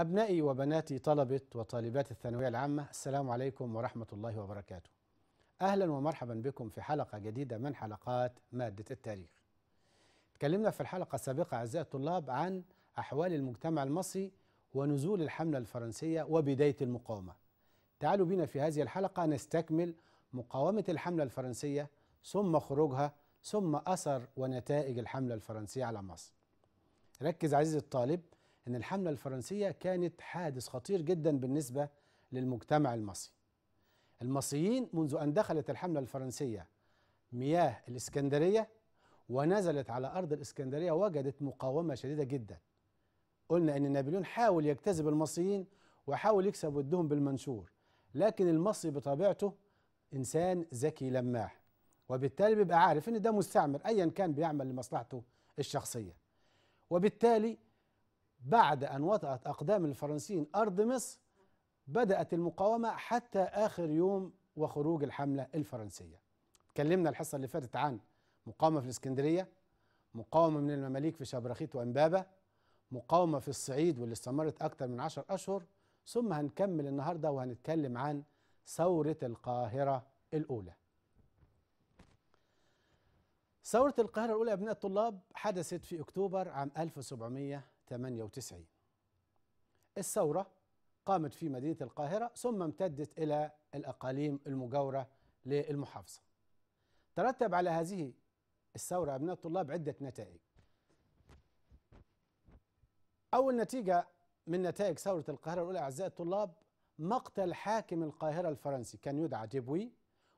أبنائي وبناتي طلبة وطالبات الثانوية العامة السلام عليكم ورحمة الله وبركاته أهلا ومرحبا بكم في حلقة جديدة من حلقات مادة التاريخ تكلمنا في الحلقة السابقة أعزائي الطلاب عن أحوال المجتمع المصري ونزول الحملة الفرنسية وبداية المقاومة تعالوا بنا في هذه الحلقة نستكمل مقاومة الحملة الفرنسية ثم خروجها ثم أثر ونتائج الحملة الفرنسية على مصر ركز عزيزي الطالب أن الحملة الفرنسية كانت حادث خطير جدا بالنسبة للمجتمع المصري المصريين منذ أن دخلت الحملة الفرنسية مياه الإسكندرية ونزلت على أرض الإسكندرية وجدت مقاومة شديدة جدا قلنا أن نابليون حاول يجتذب المصريين وحاول يكسب ودهم بالمنشور لكن المصري بطبيعته إنسان ذكي لماح وبالتالي بيبقى عارف ان ده مستعمر ايا كان بيعمل لمصلحته الشخصيه وبالتالي بعد أن وطأت أقدام الفرنسيين أرض مصر بدأت المقاومة حتى آخر يوم وخروج الحملة الفرنسية تكلمنا الحصة اللي فاتت عن مقاومة في الإسكندرية مقاومة من المماليك في شبرخيت وإمبابة مقاومة في الصعيد واللي استمرت أكتر من عشر أشهر ثم هنكمل النهاردة وهنتكلم عن ثورة القاهرة الأولى ثورة القاهرة الأولى أبناء الطلاب حدثت في أكتوبر عام 1700 98 الثورة قامت في مدينة القاهرة ثم امتدت إلى الأقاليم المجاورة للمحافظة ترتب على هذه الثورة أبناء الطلاب عدة نتائج أول نتيجة من نتائج ثورة القاهرة الأولى أعزائي الطلاب مقتل حاكم القاهرة الفرنسي كان يدعى ديبوي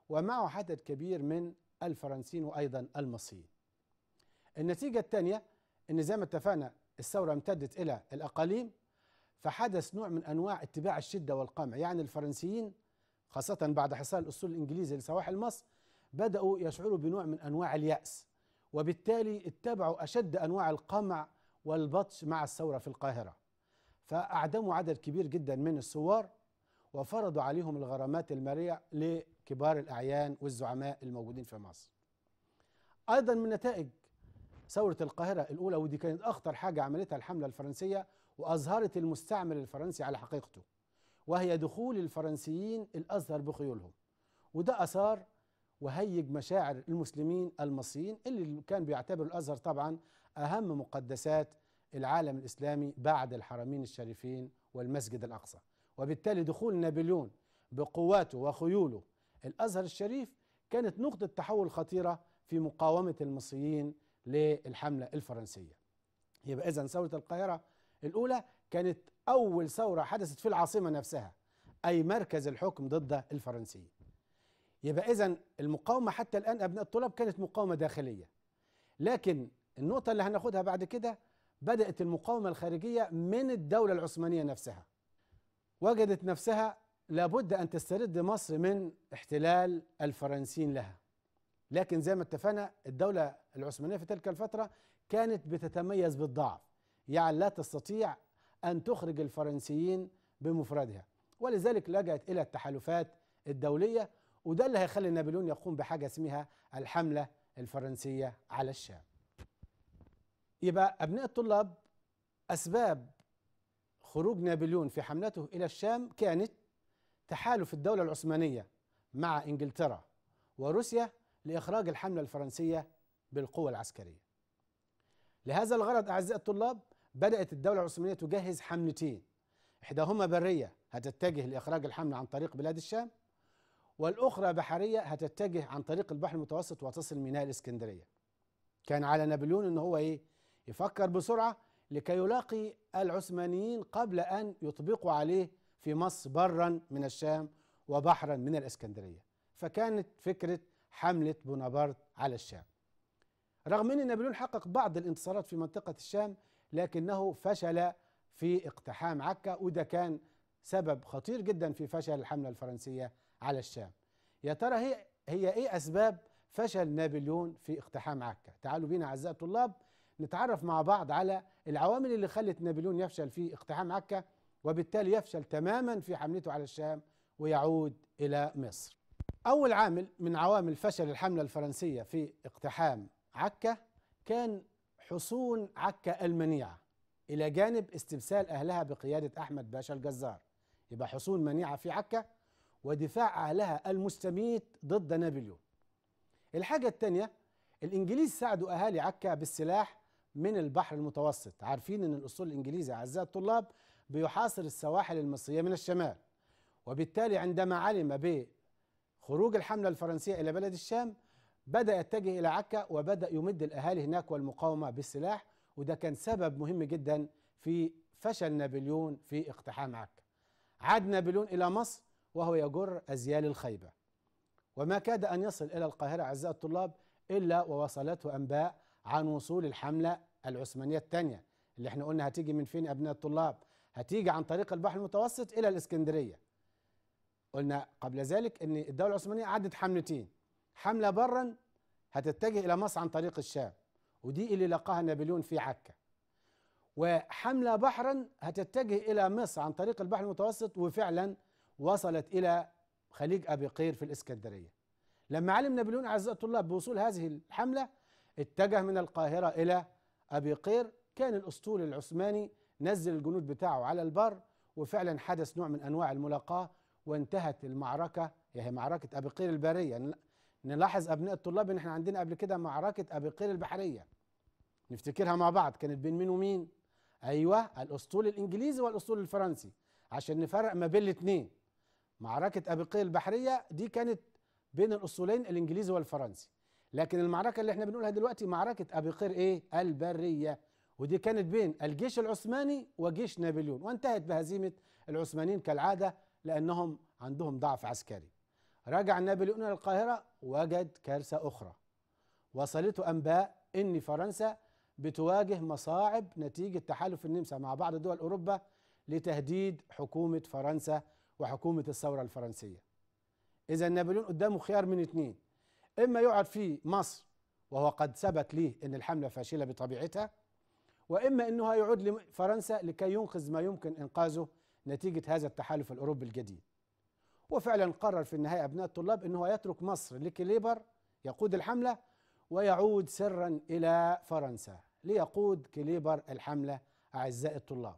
ومعه عدد كبير من الفرنسيين وأيضا المصريين النتيجة الثانية أن زي ما اتفقنا الثورة امتدت إلى الأقاليم فحدث نوع من أنواع اتباع الشدة والقمع يعني الفرنسيين خاصة بعد حصار الأسطول الإنجليزي لسواحل مصر بدأوا يشعروا بنوع من أنواع اليأس وبالتالي اتبعوا أشد أنواع القمع والبطش مع الثورة في القاهرة فأعدموا عدد كبير جدا من الثوار وفرضوا عليهم الغرامات المالية لكبار الأعيان والزعماء الموجودين في مصر أيضا من نتائج ثورة القاهرة الأولى ودي كانت أخطر حاجة عملتها الحملة الفرنسية وأظهرت المستعمر الفرنسي على حقيقته وهي دخول الفرنسيين الأزهر بخيولهم وده أثار وهيج مشاعر المسلمين المصريين اللي كان بيعتبر الأزهر طبعا أهم مقدسات العالم الإسلامي بعد الحرمين الشريفين والمسجد الأقصى وبالتالي دخول نابليون بقواته وخيوله الأزهر الشريف كانت نقطة تحول خطيرة في مقاومة المصريين للحملة الفرنسية يبقى إذا ثورة القاهرة الأولى كانت أول ثورة حدثت في العاصمة نفسها أي مركز الحكم ضد الفرنسيين يبقى إذا المقاومة حتى الآن أبناء الطلاب كانت مقاومة داخلية لكن النقطة اللي هناخدها بعد كده بدأت المقاومة الخارجية من الدولة العثمانية نفسها وجدت نفسها لابد أن تسترد مصر من احتلال الفرنسيين لها لكن زي ما اتفقنا الدولة العثمانية في تلك الفترة كانت بتتميز بالضعف يعني لا تستطيع أن تخرج الفرنسيين بمفردها ولذلك لجأت إلى التحالفات الدولية وده اللي هيخلي نابليون يقوم بحاجة اسمها الحملة الفرنسية على الشام يبقى أبناء الطلاب أسباب خروج نابليون في حملته إلى الشام كانت تحالف الدولة العثمانية مع إنجلترا وروسيا لإخراج الحملة الفرنسية بالقوة العسكرية لهذا الغرض أعزائي الطلاب بدأت الدولة العثمانية تجهز حملتين إحداهما برية هتتجه لإخراج الحملة عن طريق بلاد الشام والأخرى بحرية هتتجه عن طريق البحر المتوسط وتصل ميناء الإسكندرية كان على نابليون إن هو إيه يفكر بسرعة لكي يلاقي العثمانيين قبل أن يطبقوا عليه في مصر برا من الشام وبحرا من الإسكندرية فكانت فكرة حملة بونابرت على الشام رغم أن نابليون حقق بعض الانتصارات في منطقة الشام لكنه فشل في اقتحام عكا وده كان سبب خطير جدا في فشل الحملة الفرنسية على الشام يا ترى هي هي ايه اسباب فشل نابليون في اقتحام عكا تعالوا بينا اعزائي الطلاب نتعرف مع بعض على العوامل اللي خلت نابليون يفشل في اقتحام عكا وبالتالي يفشل تماما في حملته على الشام ويعود الى مصر أول عامل من عوامل فشل الحملة الفرنسية في اقتحام عكا كان حصون عكا المنيعة إلى جانب استبسال أهلها بقيادة أحمد باشا الجزار يبقى حصون منيعة في عكا ودفاع أهلها المستميت ضد نابليون الحاجة الثانية الإنجليز ساعدوا أهالي عكا بالسلاح من البحر المتوسط عارفين أن الأسطول الإنجليزي أعزائي الطلاب بيحاصر السواحل المصرية من الشمال وبالتالي عندما علم خروج الحملة الفرنسية إلى بلد الشام بدأ يتجه إلى عكا وبدأ يمد الأهالي هناك والمقاومة بالسلاح وده كان سبب مهم جدا في فشل نابليون في اقتحام عكا عاد نابليون إلى مصر وهو يجر أزيال الخيبة وما كاد أن يصل إلى القاهرة أعزائي الطلاب إلا ووصلته أنباء عن وصول الحملة العثمانية الثانية اللي احنا قلنا هتيجي من فين أبناء الطلاب هتيجي عن طريق البحر المتوسط إلى الإسكندرية قلنا قبل ذلك ان الدوله العثمانيه عدت حملتين حمله برا هتتجه الى مصر عن طريق الشام ودي اللي لقاها نابليون في عكا وحمله بحرا هتتجه الى مصر عن طريق البحر المتوسط وفعلا وصلت الى خليج ابي قير في الاسكندريه لما علم نابليون اعزاء الطلاب بوصول هذه الحمله اتجه من القاهره الى ابي قير كان الاسطول العثماني نزل الجنود بتاعه على البر وفعلا حدث نوع من انواع الملاقاه وانتهت المعركة هي يعني معركة أبقير البرية نلاحظ أبناء الطلاب إن إحنا عندنا قبل كده معركة أبقير البحرية نفتكرها مع بعض كانت بين مين ومين أيوة الأسطول الإنجليزي والأسطول الفرنسي عشان نفرق ما بين الاتنين معركة أبقير البحرية دي كانت بين الأسطولين الإنجليزي والفرنسي لكن المعركة اللي احنا بنقولها دلوقتي معركة أبقير إيه البرية ودي كانت بين الجيش العثماني وجيش نابليون وانتهت بهزيمة العثمانيين كالعادة لأنهم عندهم ضعف عسكري رجع نابليون إلى القاهرة وجد كارثة أخرى وصلته أنباء أن فرنسا بتواجه مصاعب نتيجة تحالف النمسا مع بعض دول أوروبا لتهديد حكومة فرنسا وحكومة الثورة الفرنسية إذا نابليون قدامه خيار من اتنين إما يقعد في مصر وهو قد ثبت ليه أن الحملة فاشلة بطبيعتها وإما أنه هيعود لفرنسا لكي ينقذ ما يمكن إنقاذه نتيجة هذا التحالف الأوروبي الجديد وفعلا قرر في النهاية أبناء الطلاب أنه يترك مصر لكليبر يقود الحملة ويعود سرا إلى فرنسا ليقود كليبر الحملة أعزائي الطلاب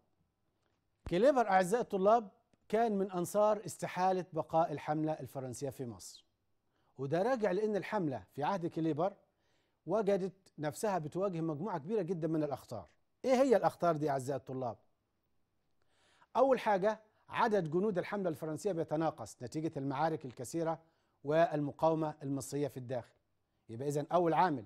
كليبر أعزائي الطلاب كان من أنصار استحالة بقاء الحملة الفرنسية في مصر وده راجع لأن الحملة في عهد كليبر وجدت نفسها بتواجه مجموعة كبيرة جدا من الأخطار إيه هي الأخطار دي أعزائي الطلاب؟ أول حاجة عدد جنود الحملة الفرنسية بيتناقص نتيجة المعارك الكثيرة والمقاومة المصرية في الداخل يبقى إذا أول عامل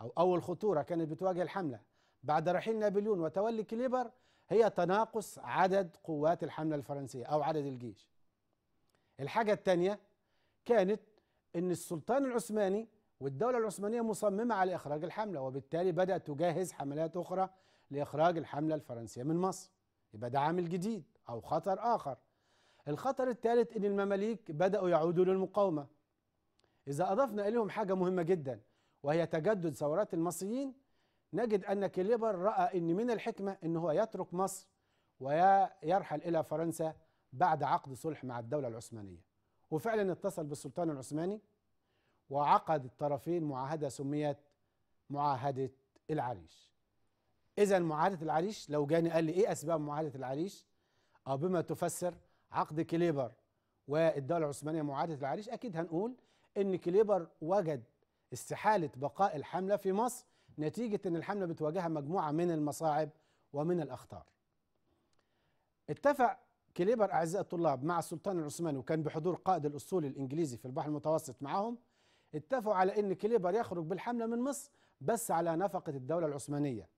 أو أول خطورة كانت بتواجه الحملة بعد رحيل نابليون وتولي كليبر هي تناقص عدد قوات الحملة الفرنسية أو عدد الجيش الحاجة الثانية كانت أن السلطان العثماني والدولة العثمانية مصممة على إخراج الحملة وبالتالي بدأت تجهز حملات أخرى لإخراج الحملة الفرنسية من مصر يبقى ده عامل جديد أو خطر آخر الخطر الثالث إن المماليك بدأوا يعودوا للمقاومة إذا أضفنا إليهم حاجة مهمة جدا وهي تجدد ثورات المصريين نجد أن كليبر رأى أن من الحكمة أن هو يترك مصر ويرحل إلى فرنسا بعد عقد صلح مع الدولة العثمانية وفعلا اتصل بالسلطان العثماني وعقد الطرفين معاهدة سميت معاهدة العريش إذا معاهدة العريش لو جاني قال لي إيه أسباب معاهدة العريش أو آه، بما تفسر عقد كليبر والدولة العثمانية معاهدة العريش أكيد هنقول إن كليبر وجد استحالة بقاء الحملة في مصر نتيجة إن الحملة بتواجهها مجموعة من المصاعب ومن الأخطار. اتفق كليبر أعزائي الطلاب مع السلطان العثماني وكان بحضور قائد الأسطول الإنجليزي في البحر المتوسط معهم اتفقوا على إن كليبر يخرج بالحملة من مصر بس على نفقة الدولة العثمانية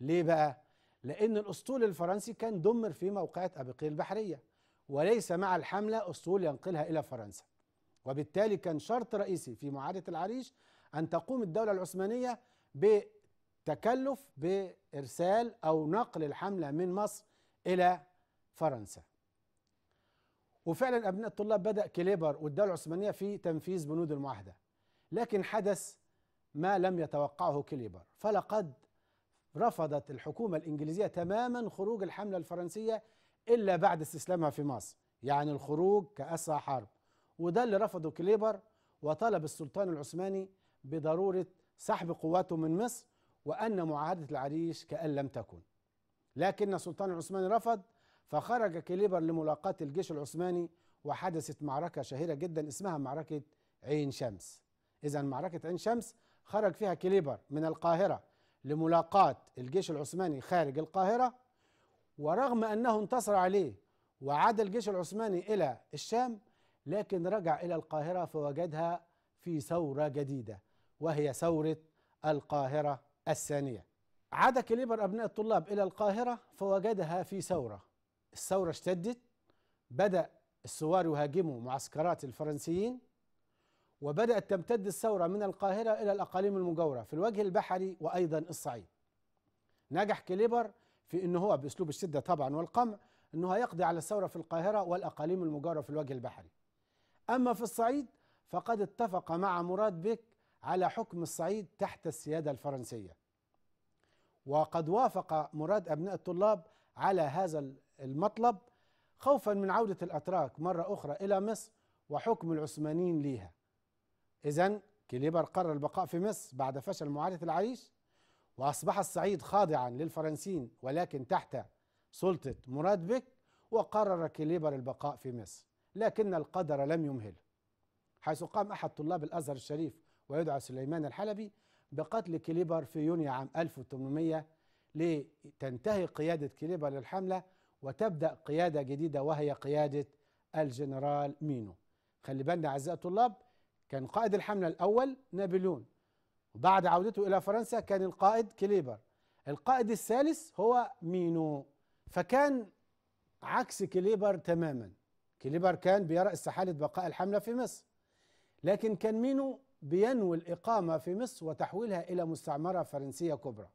ليه بقى؟ لأن الأسطول الفرنسي كان دمر في موقعة أبقير البحرية وليس مع الحملة أسطول ينقلها إلى فرنسا وبالتالي كان شرط رئيسي في معاهدة العريش أن تقوم الدولة العثمانية بتكلف بإرسال أو نقل الحملة من مصر إلى فرنسا وفعلا أبناء الطلاب بدأ كليبر والدولة العثمانية في تنفيذ بنود المعاهدة لكن حدث ما لم يتوقعه كليبر فلقد رفضت الحكومة الإنجليزية تماما خروج الحملة الفرنسية إلا بعد استسلامها في مصر يعني الخروج كأسى حرب وده اللي رفضه كليبر وطلب السلطان العثماني بضرورة سحب قواته من مصر وأن معاهدة العريش كأن لم تكن لكن السلطان العثماني رفض فخرج كليبر لملاقاة الجيش العثماني وحدثت معركة شهيرة جدا اسمها معركة عين شمس إذا معركة عين شمس خرج فيها كليبر من القاهرة لملاقاة الجيش العثماني خارج القاهرة ورغم أنه انتصر عليه وعاد الجيش العثماني إلى الشام لكن رجع إلى القاهرة فوجدها في ثورة جديدة وهي ثورة القاهرة الثانية عاد كليبر أبناء الطلاب إلى القاهرة فوجدها في ثورة الثورة اشتدت بدأ الثوار يهاجموا معسكرات الفرنسيين وبدأت تمتد الثورة من القاهرة إلى الأقاليم المجاورة في الوجه البحري وأيضا الصعيد نجح كليبر في أنه هو بأسلوب الشدة طبعا والقمع أنه هيقضي على الثورة في القاهرة والأقاليم المجاورة في الوجه البحري أما في الصعيد فقد اتفق مع مراد بك على حكم الصعيد تحت السيادة الفرنسية وقد وافق مراد أبناء الطلاب على هذا المطلب خوفا من عودة الأتراك مرة أخرى إلى مصر وحكم العثمانيين ليها إذا كليبر قرر البقاء في مصر بعد فشل معاهدة العريش وأصبح الصعيد خاضعا للفرنسيين ولكن تحت سلطة مراد بك وقرر كليبر البقاء في مصر لكن القدر لم يمهله حيث قام أحد طلاب الأزهر الشريف ويدعى سليمان الحلبي بقتل كليبر في يونيو عام 1800 لتنتهي قيادة كليبر للحملة وتبدأ قيادة جديدة وهي قيادة الجنرال مينو خلي بالنا أعزائي الطلاب كان قائد الحملة الأول نابليون وبعد عودته إلى فرنسا كان القائد كليبر القائد الثالث هو مينو فكان عكس كليبر تماما كليبر كان بيرى استحالة بقاء الحملة في مصر لكن كان مينو بينوي الإقامة في مصر وتحويلها إلى مستعمرة فرنسية كبرى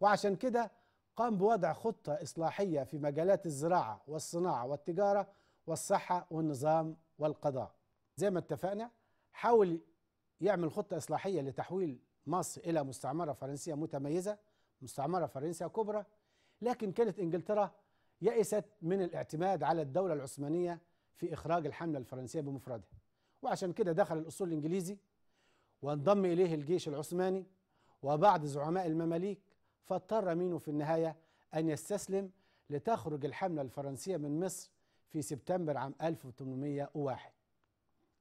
وعشان كده قام بوضع خطة إصلاحية في مجالات الزراعة والصناعة والتجارة والصحة والنظام والقضاء زي ما اتفقنا حاول يعمل خطة إصلاحية لتحويل مصر إلى مستعمرة فرنسية متميزة مستعمرة فرنسية كبرى لكن كانت إنجلترا يئست من الاعتماد على الدولة العثمانية في إخراج الحملة الفرنسية بمفردها وعشان كده دخل الأسطول الإنجليزي وانضم إليه الجيش العثماني وبعض زعماء المماليك فاضطر مينو في النهاية أن يستسلم لتخرج الحملة الفرنسية من مصر في سبتمبر عام 1801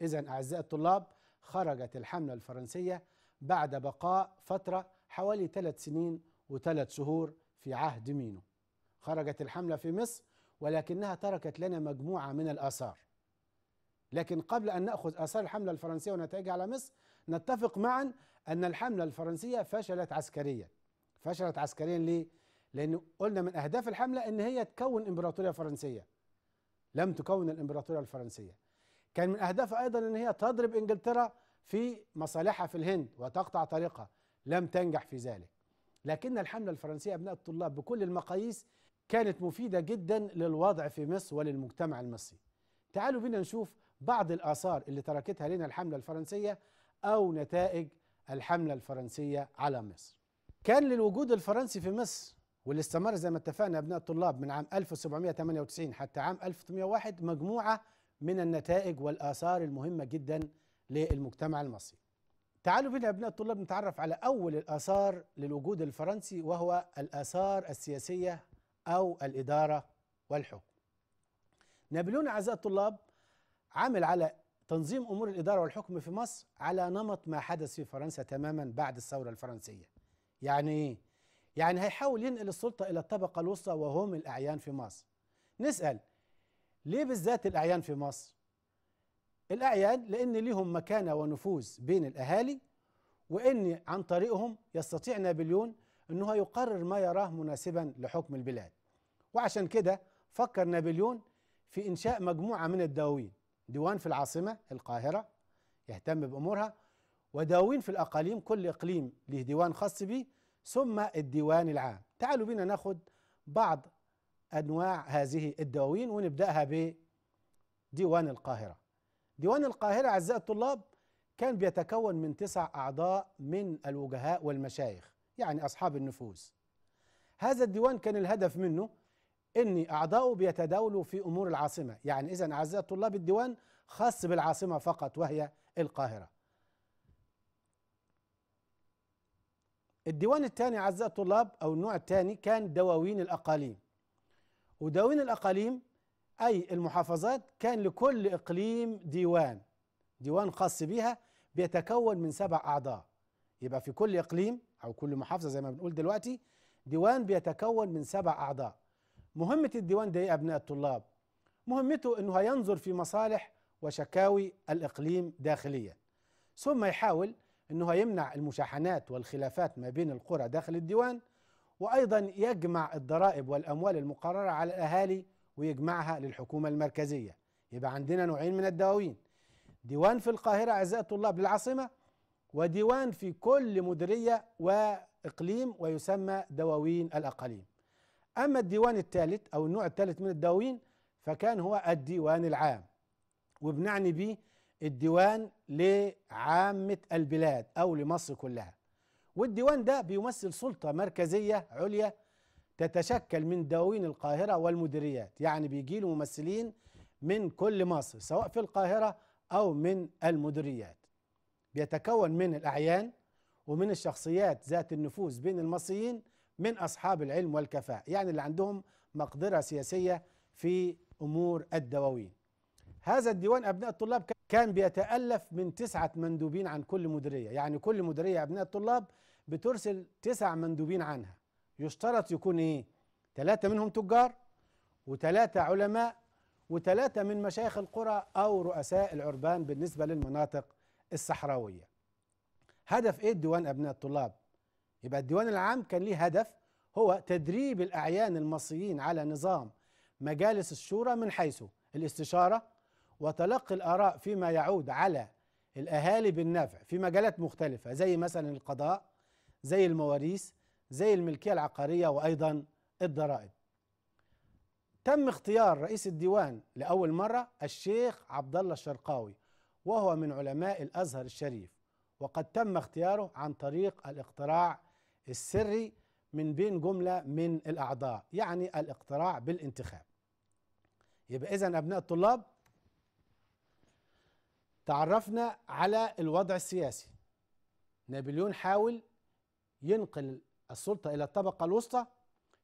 إذا أعزائي الطلاب خرجت الحملة الفرنسية بعد بقاء فترة حوالي ثلاث سنين وثلاث شهور في عهد مينو خرجت الحملة في مصر ولكنها تركت لنا مجموعة من الآثار لكن قبل أن نأخذ آثار الحملة الفرنسية ونتائجها على مصر نتفق معا أن الحملة الفرنسية فشلت عسكريا فشلت عسكريا ليه؟ لأن قلنا من أهداف الحملة أن هي تكون إمبراطورية فرنسية لم تكون الإمبراطورية الفرنسية كان من أهدافها أيضا أن هي تضرب إنجلترا في مصالحها في الهند وتقطع طريقها لم تنجح في ذلك لكن الحملة الفرنسية أبناء الطلاب بكل المقاييس كانت مفيدة جدا للوضع في مصر وللمجتمع المصري تعالوا بينا نشوف بعض الآثار اللي تركتها لنا الحملة الفرنسية أو نتائج الحملة الفرنسية على مصر كان للوجود الفرنسي في مصر واللي استمر زي ما اتفقنا أبناء الطلاب من عام 1798 حتى عام 1801 مجموعة من النتائج والآثار المهمة جدا للمجتمع المصري تعالوا بنا أبناء الطلاب نتعرف على أول الآثار للوجود الفرنسي وهو الآثار السياسية أو الإدارة والحكم نابليون أعزائي الطلاب عمل على تنظيم أمور الإدارة والحكم في مصر على نمط ما حدث في فرنسا تماما بعد الثورة الفرنسية يعني إيه؟ يعني هيحاول ينقل السلطة إلى الطبقة الوسطى وهم الأعيان في مصر نسأل ليه بالذات الأعيان في مصر؟ الأعيان لأن ليهم مكانة ونفوذ بين الأهالي وإن عن طريقهم يستطيع نابليون أنه هو يقرر ما يراه مناسبا لحكم البلاد وعشان كده فكر نابليون في إنشاء مجموعة من الدواوين ديوان في العاصمة القاهرة يهتم بأمورها ودواوين في الأقاليم كل إقليم له ديوان خاص به ثم الديوان العام تعالوا بينا ناخد بعض أنواع هذه الدواوين ونبدأها بديوان القاهرة ديوان القاهرة أعزائي الطلاب كان بيتكون من تسع أعضاء من الوجهاء والمشايخ يعني أصحاب النفوس هذا الديوان كان الهدف منه أن أعضاؤه بيتداولوا في أمور العاصمة يعني إذا أعزائي الطلاب الديوان خاص بالعاصمة فقط وهي القاهرة الديوان الثاني أعزائي الطلاب أو النوع الثاني كان دواوين الأقاليم ودواوين الأقاليم أي المحافظات كان لكل إقليم ديوان ديوان خاص بها بيتكون من سبع أعضاء يبقى في كل إقليم أو كل محافظة زي ما بنقول دلوقتي ديوان بيتكون من سبع أعضاء مهمة الديوان ده إيه أبناء الطلاب مهمته أنه هينظر في مصالح وشكاوي الإقليم داخليا ثم يحاول أنه هيمنع المشاحنات والخلافات ما بين القرى داخل الديوان وأيضا يجمع الضرائب والأموال المقررة على الأهالي ويجمعها للحكومة المركزية يبقى عندنا نوعين من الدواوين ديوان في القاهرة أعزائي الطلاب للعاصمة وديوان في كل مديرية وإقليم ويسمى دواوين الأقاليم أما الديوان الثالث أو النوع الثالث من الدواوين فكان هو الديوان العام وبنعني به الديوان لعامة البلاد أو لمصر كلها والديوان ده بيمثل سلطة مركزية عليا تتشكل من دواوين القاهرة والمديريات يعني بيجي له ممثلين من كل مصر سواء في القاهرة أو من المديريات بيتكون من الأعيان ومن الشخصيات ذات النفوذ بين المصريين من أصحاب العلم والكفاءة يعني اللي عندهم مقدرة سياسية في أمور الدواوين هذا الديوان أبناء الطلاب كان بيتألف من تسعة مندوبين عن كل مديرية يعني كل مديرية أبناء الطلاب بترسل تسع مندوبين عنها يشترط يكون ايه ثلاثة منهم تجار وثلاثة علماء وثلاثة من مشايخ القرى أو رؤساء العربان بالنسبة للمناطق الصحراوية هدف ايه الديوان أبناء الطلاب يبقى الديوان العام كان ليه هدف هو تدريب الأعيان المصريين على نظام مجالس الشورى من حيث الاستشارة وتلقي الآراء فيما يعود على الأهالي بالنفع في مجالات مختلفة زي مثلا القضاء زي المواريث زي الملكية العقارية وأيضا الضرائب تم اختيار رئيس الديوان لأول مرة الشيخ عبد الله الشرقاوي وهو من علماء الأزهر الشريف وقد تم اختياره عن طريق الاقتراع السري من بين جملة من الأعضاء يعني الاقتراع بالانتخاب يبقى إذا أبناء الطلاب تعرفنا على الوضع السياسي نابليون حاول ينقل السلطة إلى الطبقة الوسطى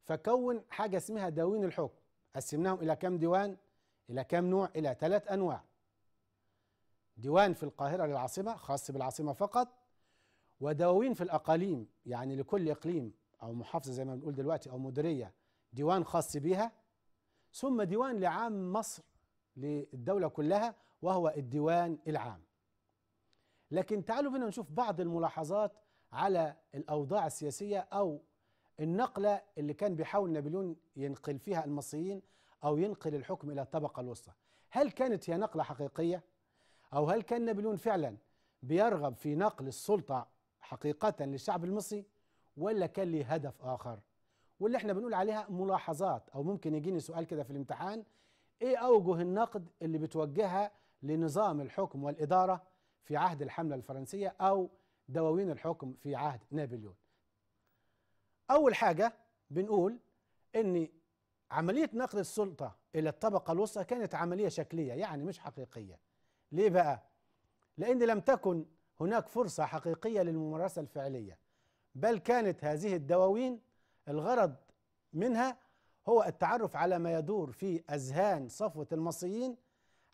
فكون حاجة اسمها دوين الحكم قسمناهم إلى كام ديوان إلى كام نوع إلى ثلاث أنواع ديوان في القاهرة للعاصمة خاص بالعاصمة فقط ودواوين في الأقاليم يعني لكل إقليم أو محافظة زي ما بنقول دلوقتي أو مديرية ديوان خاص بيها ثم ديوان لعام مصر للدولة كلها وهو الديوان العام لكن تعالوا بنا نشوف بعض الملاحظات على الأوضاع السياسية أو النقلة اللي كان بيحاول نابليون ينقل فيها المصريين أو ينقل الحكم إلى الطبقة الوسطى هل كانت هي نقلة حقيقية؟ أو هل كان نابليون فعلا بيرغب في نقل السلطة حقيقة للشعب المصري ولا كان له هدف آخر؟ واللي احنا بنقول عليها ملاحظات أو ممكن يجيني سؤال كده في الامتحان إيه أوجه النقد اللي بتوجهها لنظام الحكم والإدارة في عهد الحملة الفرنسية أو دواوين الحكم في عهد نابليون أول حاجة بنقول إن عملية نقل السلطة إلى الطبقة الوسطى كانت عملية شكلية يعني مش حقيقية ليه بقى؟ لأن لم تكن هناك فرصة حقيقية للممارسة الفعلية بل كانت هذه الدواوين الغرض منها هو التعرف على ما يدور في أذهان صفوة المصريين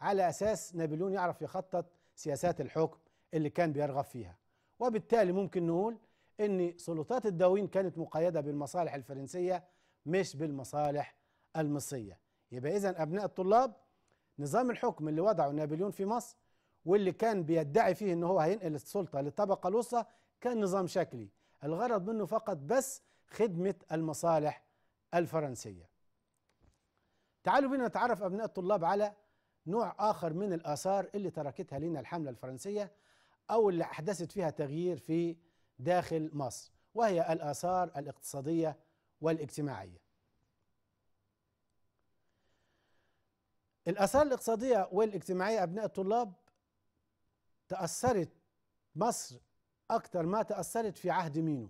على أساس نابليون يعرف يخطط سياسات الحكم اللي كان بيرغب فيها وبالتالي ممكن نقول ان سلطات الدواوين كانت مقيده بالمصالح الفرنسيه مش بالمصالح المصريه يبقى اذا ابناء الطلاب نظام الحكم اللي وضعه نابليون في مصر واللي كان بيدعي فيه ان هو هينقل السلطه للطبقه الوسطى كان نظام شكلي الغرض منه فقط بس خدمه المصالح الفرنسيه تعالوا بنا نتعرف ابناء الطلاب على نوع اخر من الاثار اللي تركتها لنا الحمله الفرنسيه أو اللي أحدثت فيها تغيير في داخل مصر وهي الآثار الاقتصادية والاجتماعية الآثار الاقتصادية والاجتماعية أبناء الطلاب تأثرت مصر أكثر ما تأثرت في عهد مينو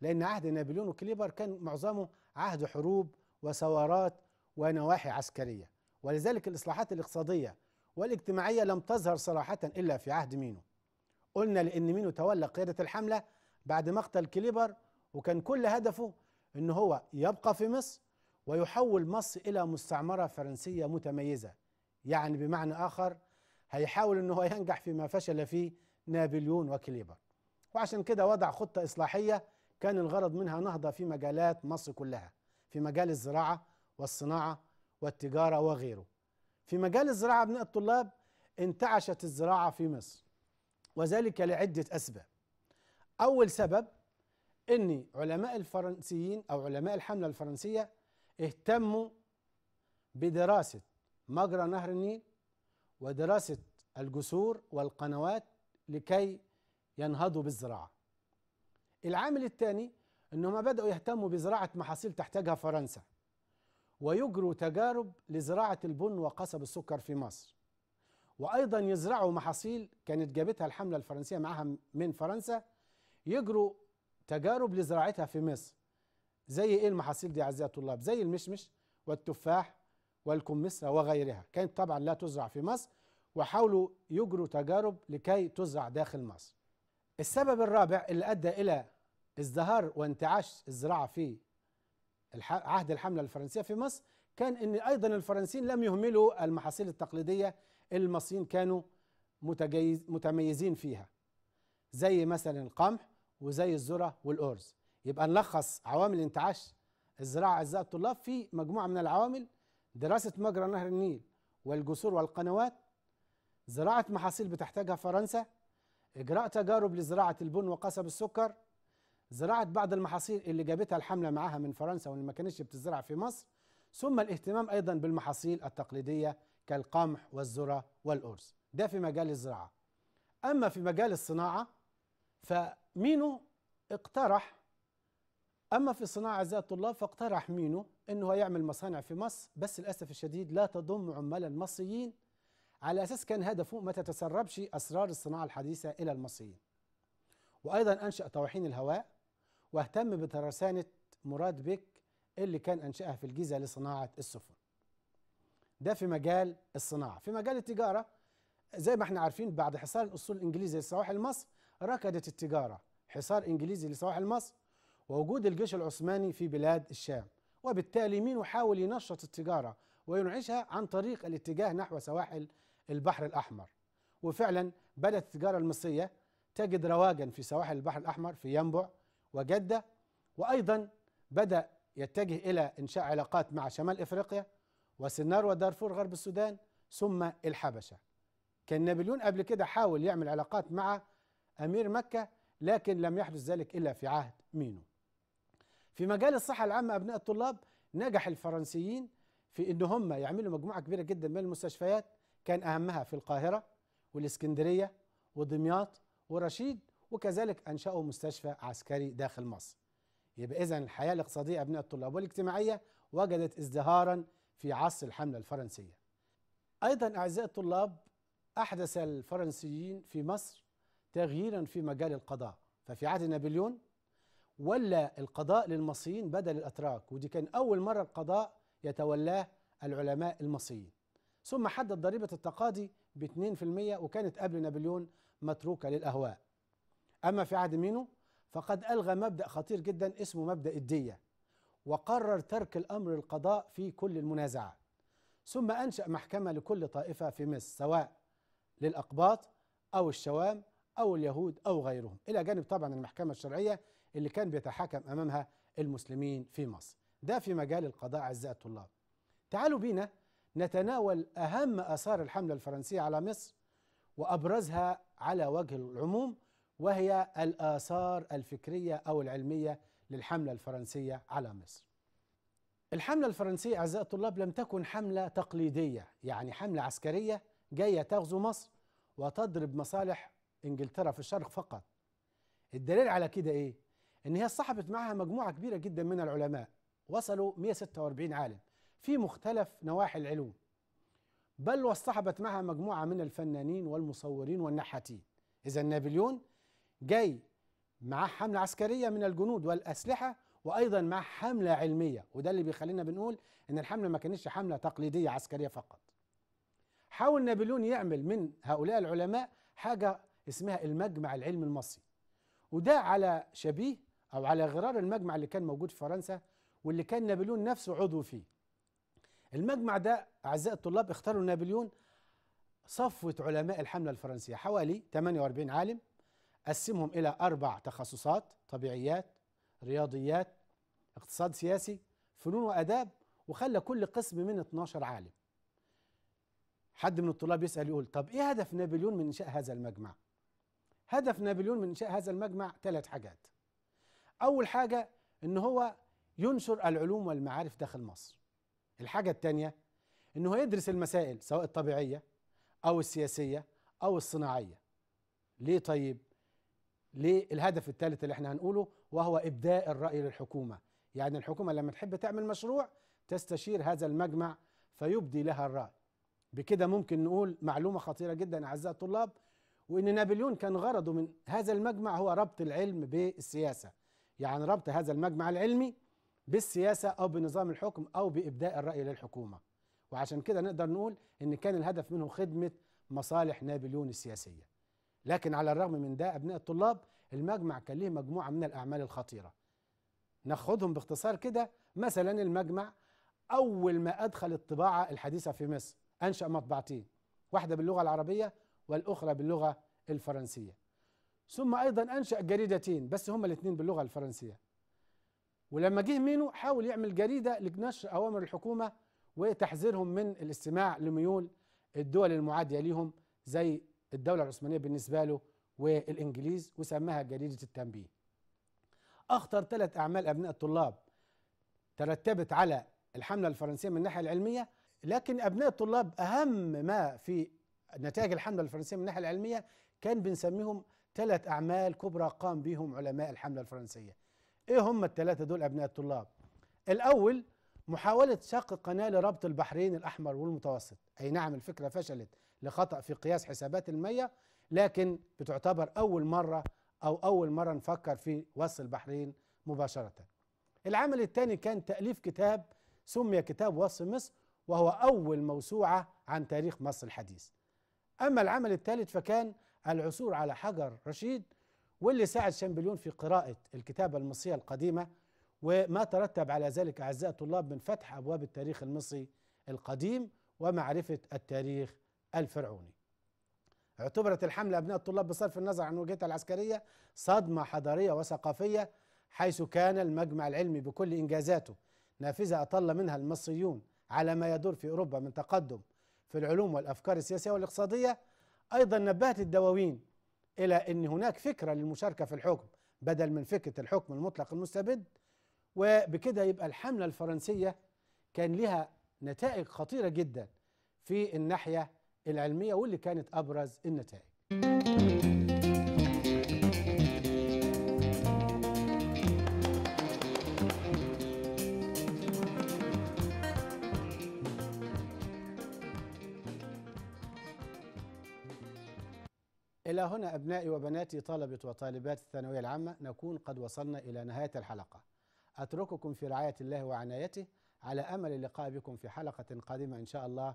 لأن عهد نابليون وكليبر كان معظمه عهد حروب وثورات ونواحي عسكرية ولذلك الإصلاحات الاقتصادية والاجتماعية لم تظهر صراحة إلا في عهد مينو قلنا لان مينو تولى قياده الحمله بعد مقتل كليبر وكان كل هدفه ان هو يبقى في مصر ويحول مصر الى مستعمره فرنسيه متميزه يعني بمعنى اخر هيحاول ان هو ينجح فيما فشل فيه نابليون وكليبر وعشان كده وضع خطه اصلاحيه كان الغرض منها نهضه في مجالات مصر كلها في مجال الزراعه والصناعه والتجاره وغيره في مجال الزراعه ابناء الطلاب انتعشت الزراعه في مصر وذلك لعدة أسباب أول سبب أن علماء الفرنسيين أو علماء الحملة الفرنسية اهتموا بدراسة مجرى نهر النيل ودراسة الجسور والقنوات لكي ينهضوا بالزراعة العامل الثاني أنهم بدأوا يهتموا بزراعة محاصيل تحتاجها فرنسا ويجروا تجارب لزراعة البن وقصب السكر في مصر وايضا يزرعوا محاصيل كانت جابتها الحمله الفرنسيه معاها من فرنسا يجروا تجارب لزراعتها في مصر زي ايه المحاصيل دي اعزائي الطلاب زي المشمش والتفاح والكمثرى وغيرها كانت طبعا لا تزرع في مصر وحاولوا يجروا تجارب لكي تزرع داخل مصر السبب الرابع اللي ادى الى ازدهار وانتعاش الزراعه في عهد الحمله الفرنسيه في مصر كان ان ايضا الفرنسيين لم يهملوا المحاصيل التقليديه المصريين كانوا متجيز متميزين فيها زي مثلا القمح وزي الذرة والأرز يبقى نلخص عوامل انتعاش الزراعة أعزائي الطلاب في مجموعة من العوامل دراسة مجرى نهر النيل والجسور والقنوات زراعة محاصيل بتحتاجها فرنسا إجراء تجارب لزراعة البن وقصب السكر زراعة بعض المحاصيل اللي جابتها الحملة معاها من فرنسا واللي ما كانتش بتزرع في مصر ثم الاهتمام أيضا بالمحاصيل التقليدية كالقمح والذرة والأرز ده في مجال الزراعة أما في مجال الصناعة فمينو اقترح أما في الصناعة أعزائي الطلاب فاقترح مينو أنه يعمل مصانع في مصر بس للأسف الشديد لا تضم عمالا مصريين على أساس كان هدفه ما تتسربش أسرار الصناعة الحديثة إلى المصريين وأيضا أنشأ طواحين الهواء واهتم بترسانة مراد بيك اللي كان أنشأها في الجيزة لصناعة السفن ده في مجال الصناعه في مجال التجاره زي ما احنا عارفين بعد حصار الاسطول الانجليزي لسواحل مصر ركدت التجاره حصار انجليزي لسواحل مصر ووجود الجيش العثماني في بلاد الشام وبالتالي مين يحاول ينشط التجاره وينعشها عن طريق الاتجاه نحو سواحل البحر الاحمر وفعلا بدات التجاره المصريه تجد رواجا في سواحل البحر الاحمر في ينبع وجده وايضا بدا يتجه الى انشاء علاقات مع شمال افريقيا وسنار ودارفور غرب السودان ثم الحبشة كان نابليون قبل كده حاول يعمل علاقات مع أمير مكة لكن لم يحدث ذلك إلا في عهد مينو في مجال الصحة العامة أبناء الطلاب نجح الفرنسيين في ان هم يعملوا مجموعه كبيره جدا من المستشفيات كان اهمها في القاهره والاسكندريه ودمياط ورشيد وكذلك انشاوا مستشفى عسكري داخل مصر يبقى اذا الحياه الاقتصاديه ابناء الطلاب والاجتماعيه وجدت ازدهارا في عصر الحملة الفرنسية أيضا أعزائي الطلاب أحدث الفرنسيين في مصر تغييرا في مجال القضاء ففي عهد نابليون ولى القضاء للمصريين بدل الأتراك ودي كان أول مرة القضاء يتولاه العلماء المصريين ثم حدد ضريبة التقاضي ب 2% وكانت قبل نابليون متروكة للأهواء أما في عهد مينو فقد ألغى مبدأ خطير جدا اسمه مبدأ الدية وقرر ترك الأمر القضاء في كل المنازعات ثم أنشأ محكمة لكل طائفة في مصر سواء للأقباط أو الشوام أو اليهود أو غيرهم إلى جانب طبعا المحكمة الشرعية اللي كان بيتحكم أمامها المسلمين في مصر ده في مجال القضاء أعزائي الطلاب تعالوا بينا نتناول أهم آثار الحملة الفرنسية على مصر وأبرزها على وجه العموم وهي الآثار الفكرية أو العلمية للحملة الفرنسية على مصر الحملة الفرنسية أعزائي الطلاب لم تكن حملة تقليدية يعني حملة عسكرية جاية تغزو مصر وتضرب مصالح إنجلترا في الشرق فقط الدليل على كده إيه؟ إن هي اصطحبت معها مجموعة كبيرة جدا من العلماء وصلوا 146 عالم في مختلف نواحي العلوم بل واصطحبت معها مجموعة من الفنانين والمصورين والنحاتين إذا نابليون جاي معاه حملة عسكرية من الجنود والأسلحة وأيضا معاه حملة علمية وده اللي بيخلينا بنقول إن الحملة ما كانتش حملة تقليدية عسكرية فقط حاول نابليون يعمل من هؤلاء العلماء حاجة اسمها المجمع العلمي المصري وده على شبيه أو على غرار المجمع اللي كان موجود في فرنسا واللي كان نابليون نفسه عضو فيه المجمع ده أعزائي الطلاب اختاروا نابليون صفوة علماء الحملة الفرنسية حوالي 48 عالم قسمهم إلى أربع تخصصات طبيعيات رياضيات اقتصاد سياسي فنون وآداب وخلى كل قسم من 12 عالم حد من الطلاب يسأل يقول طب إيه هدف نابليون من إنشاء هذا المجمع هدف نابليون من إنشاء هذا المجمع ثلاث حاجات أول حاجة إن هو ينشر العلوم والمعارف داخل مصر الحاجة الثانية إنه يدرس المسائل سواء الطبيعية أو السياسية أو الصناعية ليه طيب للهدف الثالث اللي احنا هنقوله وهو ابداء الراي للحكومه يعني الحكومه لما تحب تعمل مشروع تستشير هذا المجمع فيبدي لها الراي بكده ممكن نقول معلومه خطيره جدا اعزائي الطلاب وان نابليون كان غرضه من هذا المجمع هو ربط العلم بالسياسه يعني ربط هذا المجمع العلمي بالسياسه او بنظام الحكم او بابداء الراي للحكومه وعشان كده نقدر نقول ان كان الهدف منه خدمه مصالح نابليون السياسيه لكن على الرغم من ده أبناء الطلاب المجمع كان ليه مجموعة من الأعمال الخطيرة ناخدهم باختصار كده مثلا المجمع أول ما أدخل الطباعة الحديثة في مصر أنشأ مطبعتين واحدة باللغة العربية والأخرى باللغة الفرنسية ثم أيضا أنشأ جريدتين بس هما الاثنين باللغة الفرنسية ولما جه مينو حاول يعمل جريدة لنشر أوامر الحكومة وتحذيرهم من الاستماع لميول الدول المعادية ليهم زي الدولة العثمانية بالنسبة له والإنجليز وسماها جريدة التنبيه أخطر ثلاث أعمال أبناء الطلاب ترتبت على الحملة الفرنسية من الناحية العلمية لكن أبناء الطلاب أهم ما في نتائج الحملة الفرنسية من الناحية العلمية كان بنسميهم ثلاث أعمال كبرى قام بهم علماء الحملة الفرنسية إيه هم الثلاثة دول أبناء الطلاب الأول محاولة شق قناة لربط البحرين الأحمر والمتوسط أي نعم الفكرة فشلت لخطأ في قياس حسابات المية لكن بتعتبر أول مرة أو أول مرة نفكر في وصل البحرين مباشرة العمل الثاني كان تأليف كتاب سمي كتاب وصف مصر وهو أول موسوعة عن تاريخ مصر الحديث أما العمل الثالث فكان العثور على حجر رشيد واللي ساعد شامبليون في قراءة الكتابة المصرية القديمة وما ترتب على ذلك أعزائي الطلاب من فتح أبواب التاريخ المصري القديم ومعرفة التاريخ الفرعوني اعتبرت الحملة أبناء الطلاب بصرف النظر عن وجهتها العسكرية صدمة حضارية وثقافية حيث كان المجمع العلمي بكل إنجازاته نافذة أطل منها المصريون على ما يدور في أوروبا من تقدم في العلوم والأفكار السياسية والاقتصادية أيضا نبهت الدواوين إلى أن هناك فكرة للمشاركة في الحكم بدل من فكرة الحكم المطلق المستبد وبكده يبقى الحملة الفرنسية كان لها نتائج خطيرة جدا في الناحية العلمية واللي كانت أبرز النتائج إلى هنا أبنائي وبناتي طلبة وطالبات الثانوية العامة نكون قد وصلنا إلى نهاية الحلقة أترككم في رعاية الله وعنايته على أمل اللقاء بكم في حلقة قادمة إن شاء الله